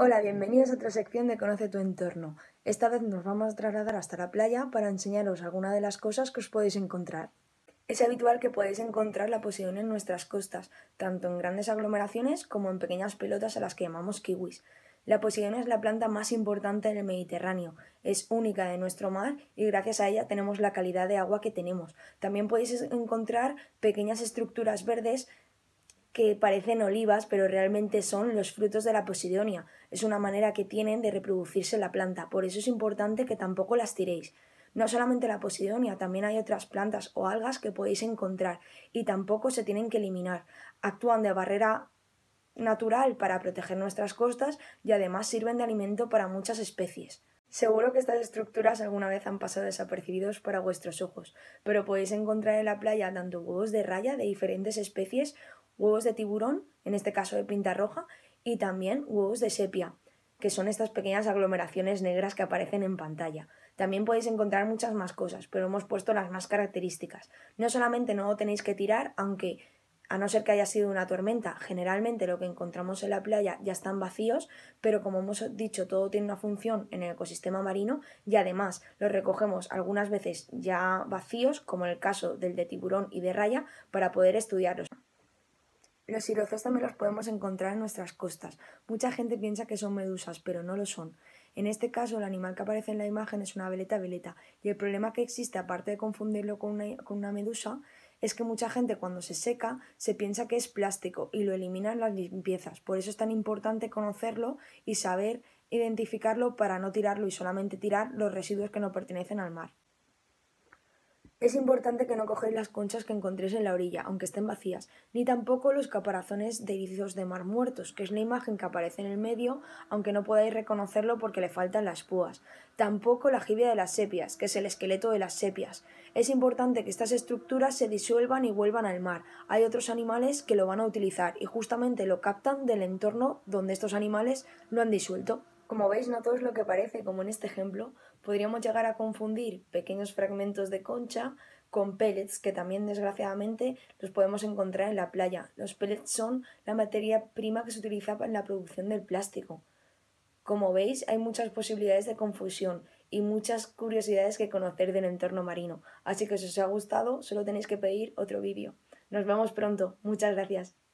Hola, bienvenidos a otra sección de Conoce tu entorno. Esta vez nos vamos a trasladar hasta la playa para enseñaros alguna de las cosas que os podéis encontrar. Es habitual que podéis encontrar la posición en nuestras costas, tanto en grandes aglomeraciones como en pequeñas pelotas a las que llamamos kiwis. La posición es la planta más importante en el Mediterráneo, es única de nuestro mar y gracias a ella tenemos la calidad de agua que tenemos. También podéis encontrar pequeñas estructuras verdes que parecen olivas, pero realmente son los frutos de la posidonia. Es una manera que tienen de reproducirse la planta, por eso es importante que tampoco las tiréis. No solamente la posidonia, también hay otras plantas o algas que podéis encontrar y tampoco se tienen que eliminar. Actúan de barrera natural para proteger nuestras costas y además sirven de alimento para muchas especies. Seguro que estas estructuras alguna vez han pasado desapercibidos para vuestros ojos, pero podéis encontrar en la playa tanto huevos de raya de diferentes especies huevos de tiburón, en este caso de pinta roja, y también huevos de sepia, que son estas pequeñas aglomeraciones negras que aparecen en pantalla. También podéis encontrar muchas más cosas, pero hemos puesto las más características. No solamente no lo tenéis que tirar, aunque a no ser que haya sido una tormenta, generalmente lo que encontramos en la playa ya están vacíos, pero como hemos dicho, todo tiene una función en el ecosistema marino y además los recogemos algunas veces ya vacíos, como en el caso del de tiburón y de raya, para poder estudiarlos. Los sirozos también los podemos encontrar en nuestras costas. Mucha gente piensa que son medusas, pero no lo son. En este caso, el animal que aparece en la imagen es una veleta veleta, y el problema que existe, aparte de confundirlo con una, con una medusa, es que mucha gente cuando se seca se piensa que es plástico y lo elimina en las limpiezas. Por eso es tan importante conocerlo y saber identificarlo para no tirarlo y solamente tirar los residuos que no pertenecen al mar. Es importante que no cogéis las conchas que encontréis en la orilla, aunque estén vacías, ni tampoco los caparazones de erizos de mar muertos, que es la imagen que aparece en el medio, aunque no podáis reconocerlo porque le faltan las púas. Tampoco la jibia de las sepias, que es el esqueleto de las sepias. Es importante que estas estructuras se disuelvan y vuelvan al mar. Hay otros animales que lo van a utilizar y justamente lo captan del entorno donde estos animales lo han disuelto. Como veis, no todo es lo que parece, como en este ejemplo, podríamos llegar a confundir pequeños fragmentos de concha con pellets, que también desgraciadamente los podemos encontrar en la playa. Los pellets son la materia prima que se utiliza en la producción del plástico. Como veis, hay muchas posibilidades de confusión y muchas curiosidades que conocer del entorno marino. Así que si os ha gustado, solo tenéis que pedir otro vídeo. Nos vemos pronto. Muchas gracias.